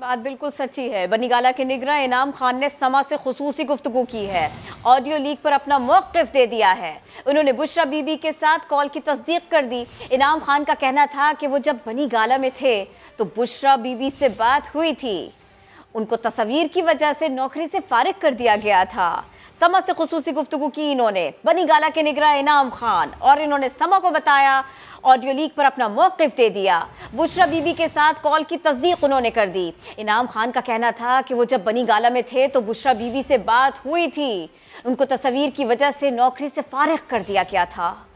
बात बिल्कुल सच्ची है बनीगाला के निगरान इनाम खान ने समा से खसूसी गुफ्तु की है ऑडियो लीक पर अपना मौकफ दे दिया है उन्होंने बुशरा बीबी के साथ कॉल की तस्दीक कर दी इनाम खान का कहना था कि वो जब बनीगाला में थे तो बुशरा बीबी से बात हुई थी उनको तस्वीर की वजह से नौकरी से फारिग कर दिया गया था समा से खसूसी गुफ्तु की इन्होंने बनी गाला के निगरा इनाम खान और इन्होंने समा को बताया ऑडियो लीक पर अपना मौकफ दे दिया बुशरा बीबी के साथ कॉल की तस्दीक उन्होंने कर दी इनाम खान का कहना था कि वो जब बनी गाला में थे तो बुशरा बीबी से बात हुई थी उनको तस्वीर की वजह से नौकरी से फारग कर दिया गया था